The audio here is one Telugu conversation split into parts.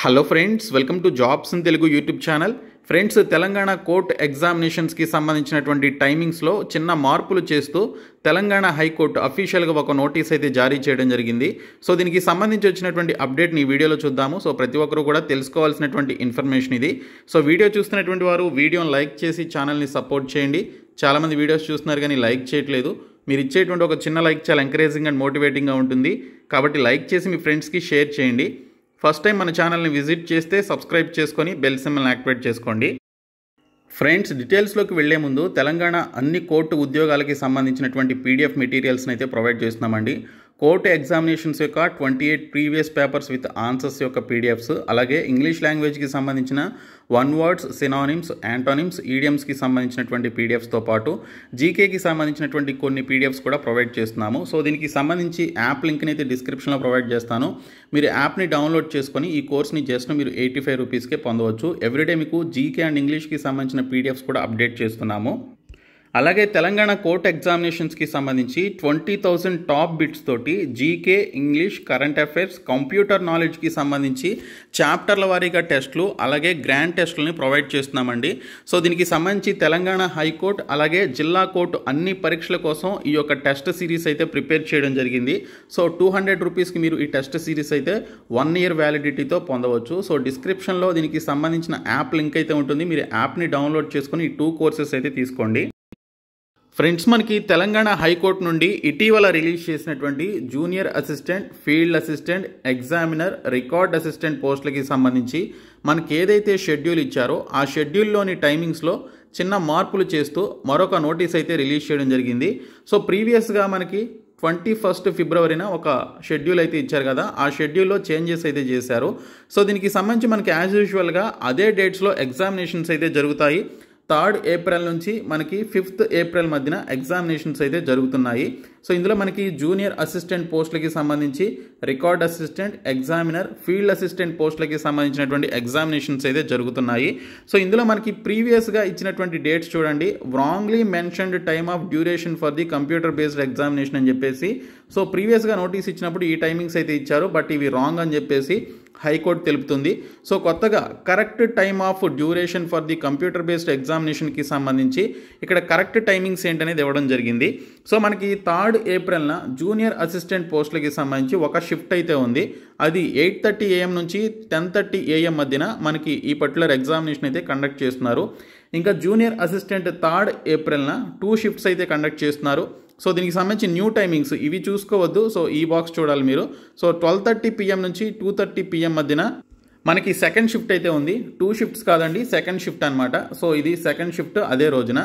hello friends welcome to jobs in Telugu YouTube channel friends Telangana court ఎగ్జామినేషన్స్కి సంబంధించినటువంటి టైమింగ్స్లో చిన్న మార్పులు చేస్తూ తెలంగాణ హైకోర్టు అఫీషియల్గా ఒక నోటీస్ అయితే జారీ చేయడం జరిగింది సో దీనికి సంబంధించి వచ్చినటువంటి అప్డేట్ని ఈ వీడియోలో చూద్దాము సో ప్రతి ఒక్కరు కూడా తెలుసుకోవాల్సినటువంటి ఇన్ఫర్మేషన్ ఇది సో వీడియో చూస్తున్నటువంటి వారు వీడియోని లైక్ చేసి ఛానల్ని సపోర్ట్ చేయండి చాలామంది వీడియోస్ చూస్తున్నారు కానీ లైక్ చేయట్లేదు మీరు ఇచ్చేటువంటి ఒక చిన్న లైక్ చాలా ఎంకరేజింగ్ అండ్ మోటివేటింగ్గా ఉంటుంది కాబట్టి లైక్ చేసి మీ ఫ్రెండ్స్కి షేర్ చేయండి ఫస్ట్ టైం మన ఛానల్ని విజిట్ చేస్తే సబ్స్క్రైబ్ చేసుకొని బెల్ సిమ్మల్ని యాక్టివేట్ చేసుకోండి ఫ్రెండ్స్ డీటెయిల్స్లోకి వెళ్లే ముందు తెలంగాణ అన్ని కోర్టు ఉద్యోగాలకి సంబంధించినటువంటి పీడిఎఫ్ మెటీరియల్స్ని అయితే ప్రొవైడ్ చేస్తున్నామండి కోర్టు ఎగ్జామినేషన్స్ యొక్క twenty eight previous papers with answers యొక్క పీడిఎఫ్స్ అలాగే ఇంగ్లీష్ లాంగ్వేజ్కి సంబంధించిన వన్ వర్డ్స్ సినానిమ్స్ యాంటోనిమ్స్ ఈడియమ్స్కి సంబంధించినటువంటి పీడిఎఫ్స్తో పాటు జీకేకి సంబంధించినటువంటి కొన్ని పీడిఎఫ్స్ కూడా ప్రొవైడ్ చేస్తున్నాము సో దీనికి సంబంధించి యాప్ లింక్ని అయితే డిస్క్రిప్షన్లో ప్రొవైడ్ చేస్తాను మీరు యాప్ని డౌన్లోడ్ చేసుకొని ఈ కోర్స్ని జస్ట్ మీరు ఎయిటీ ఫైవ్ రూపీస్కే పొందవచ్చు ఎవ్రీడే మీకు జీకే అండ్ ఇంగ్లీష్కి సంబంధించిన పీడిఎఫ్స్ కూడా అప్డేట్ చేస్తున్నాము అలాగే తెలంగాణ కోర్ట్ ఎగ్జామినేషన్స్కి సంబంధించి ట్వంటీ థౌజండ్ టాప్ బిట్స్ తోటి GK English current affairs computer నాలెడ్జ్కి సంబంధించి చాప్టర్ల వారీగా టెస్ట్లు అలాగే గ్రాండ్ టెస్టులని ప్రొవైడ్ చేస్తున్నామండి సో దీనికి సంబంధించి తెలంగాణ హైకోర్టు అలాగే జిల్లా కోర్టు అన్ని పరీక్షల కోసం ఈ యొక్క టెస్ట్ సిరీస్ అయితే ప్రిపేర్ చేయడం జరిగింది సో టూ హండ్రెడ్ రూపీస్కి మీరు ఈ టెస్ట్ సిరీస్ అయితే వన్ ఇయర్ వ్యాలిడిటీతో పొందవచ్చు సో డిస్క్రిప్షన్లో దీనికి సంబంధించిన యాప్ లింక్ అయితే ఉంటుంది మీరు యాప్ని డౌన్లోడ్ చేసుకుని ఈ టూ కోర్సెస్ అయితే తీసుకోండి ఫ్రెండ్స్ మనకి తెలంగాణ హైకోర్టు నుండి ఇటీవల రిలీజ్ చేసినటువంటి junior assistant field assistant examiner record assistant పోస్టులకి సంబంధించి మనకి ఏదైతే షెడ్యూల్ ఇచ్చారో ఆ షెడ్యూల్లోని టైమింగ్స్లో చిన్న మార్పులు చేస్తూ మరొక నోటీస్ అయితే రిలీజ్ చేయడం జరిగింది సో ప్రీవియస్గా మనకి ట్వంటీ ఫస్ట్ ఫిబ్రవరిన ఒక షెడ్యూల్ అయితే ఇచ్చారు కదా ఆ షెడ్యూల్లో చేంజెస్ అయితే చేశారు సో దీనికి సంబంధించి మనకి యాజ్ యూజువల్గా అదే డేట్స్లో ఎగ్జామినేషన్స్ అయితే జరుగుతాయి థర్డ్ ఏప్రిల్ నుంచి మనకి ఫిఫ్త్ ఏప్రిల్ మధ్యన ఎగ్జామినేషన్స్ అయితే జరుగుతున్నాయి సో ఇందులో మనకి జూనియర్ అసిస్టెంట్ పోస్టులకి సంబంధించి record assistant examiner field assistant పోస్టులకి సంబంధించినటువంటి ఎగ్జామినేషన్స్ అయితే జరుగుతున్నాయి సో ఇందులో మనకి ప్రీవియస్గా ఇచ్చినటువంటి డేట్స్ చూడండి wrongly mentioned time of duration for the computer based examination అని చెప్పేసి సో ప్రీవియస్గా నోటీస్ ఇచ్చినప్పుడు ఈ టైమింగ్స్ అయితే ఇచ్చారు బట్ ఇవి రాంగ్ అని చెప్పేసి హైకోర్టు తెలుపుతుంది సో కొత్తగా correct time of duration for the computer based ఎగ్జామినేషన్కి సంబంధించి ఇక్కడ కరెక్ట్ టైమింగ్స్ ఏంటనేది ఇవ్వడం జరిగింది సో మనకి థర్డ్ ఏప్రిల్న జూనియర్ అసిస్టెంట్ పోస్టులకి సంబంధించి ఒక షిఫ్ట్ అయితే ఉంది అది ఎయిట్ థర్టీ ఏఎం నుంచి టెన్ థర్టీ ఏఎం మధ్యన మనకి ఈ పర్టికులర్ ఎగ్జామినేషన్ అయితే కండక్ట్ చేస్తున్నారు ఇంకా జూనియర్ అసిస్టెంట్ థర్డ్ ఏప్రిల్న టూ షిఫ్ట్స్ అయితే కండక్ట్ చేస్తున్నారు సో దీనికి సంబంధించి న్యూ టైమింగ్స్ ఇవి చూసుకోవద్దు సో ఈ బాక్స్ చూడాలి మీరు సో ట్వెల్వ్ థర్టీ పిఎం నుంచి టూ థర్టీ పిఎం మధ్యన మనకి సెకండ్ షిఫ్ట్ అయితే ఉంది టూ షిఫ్ట్స్ కాదండి సెకండ్ షిఫ్ట్ అనమాట సో ఇది సెకండ్ షిఫ్ట్ అదే రోజున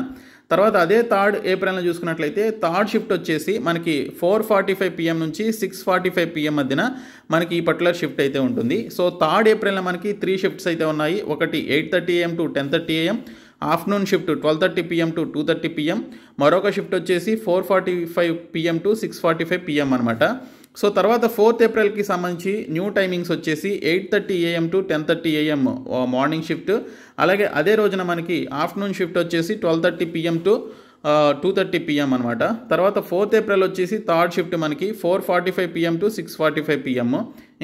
తర్వాత అదే థర్డ్ ఏప్రిల్లో చూసుకున్నట్లయితే థర్డ్ షిఫ్ట్ వచ్చేసి మనకి ఫోర్ ఫార్టీ ఫైవ్ పిఎం నుంచి సిక్స్ ఫార్టీ ఫైవ్ పిఎం మధ్యన మనకి ఈ పర్టికులర్ షిఫ్ట్ అయితే ఉంటుంది సో థర్డ్ ఏప్రిల్లో మనకి త్రీ షిఫ్ట్స్ అయితే ఉన్నాయి ఒకటి eight thirty AM to ten thirty AM afternoon shift twelve thirty PM to two thirty PM మరొక షిఫ్ట్ వచ్చేసి four forty five PM to six forty five PM అనమాట సో తర్వాత ఫోర్త్ ఏప్రిల్కి సంబంధించి న్యూ టైమింగ్స్ వచ్చేసి eight thirty AM to ten thirty AM morning shift అలాగే అదే రోజున మనకి ఆఫ్టర్నూన్ షిఫ్ట్ వచ్చేసి twelve thirty PM to two thirty PM అనమాట తర్వాత ఫోర్త్ ఏప్రిల్ వచ్చేసి థర్డ్ షిఫ్ట్ మనకి four forty five PM to six forty five PM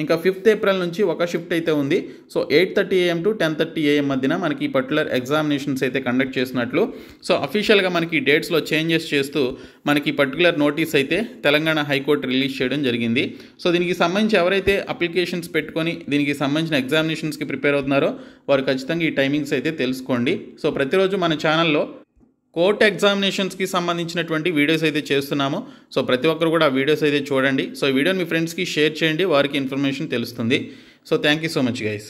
ఇంకా ఫిఫ్త్ ఏప్రిల్ నుంచి ఒక షిఫ్ట్ అయితే ఉంది so eight thirty AM to ten thirty AM మధ్యన మనకి ఈ పర్టికులర్ ఎగ్జామినేషన్స్ అయితే కండక్ట్ చేసినట్లు సో అఫీషియల్గా మనకి డేట్స్లో చేంజెస్ చేస్తూ మనకి పర్టికులర్ నోటీస్ అయితే తెలంగాణ హైకోర్టు రిలీజ్ చేయడం జరిగింది సో దీనికి సంబంధించి ఎవరైతే అప్లికేషన్స్ పెట్టుకొని దీనికి సంబంధించిన ఎగ్జామినేషన్స్కి ప్రిపేర్ అవుతున్నారో వారు ఖచ్చితంగా ఈ టైమింగ్స్ అయితే తెలుసుకోండి సో ప్రతిరోజు మన ఛానల్లో కోర్ట్ ఎగ్జామినేషన్స్కి సంబంధించినటువంటి వీడియోస్ అయితే చేస్తున్నాము సో ప్రతి ఒక్కరు కూడా ఆ వీడియోస్ అయితే చూడండి సో వీడియోని మీ ఫ్రెండ్స్కి షేర్ చేయండి వారికి ఇన్ఫర్మేషన్ తెలుస్తుంది so thank you so much guys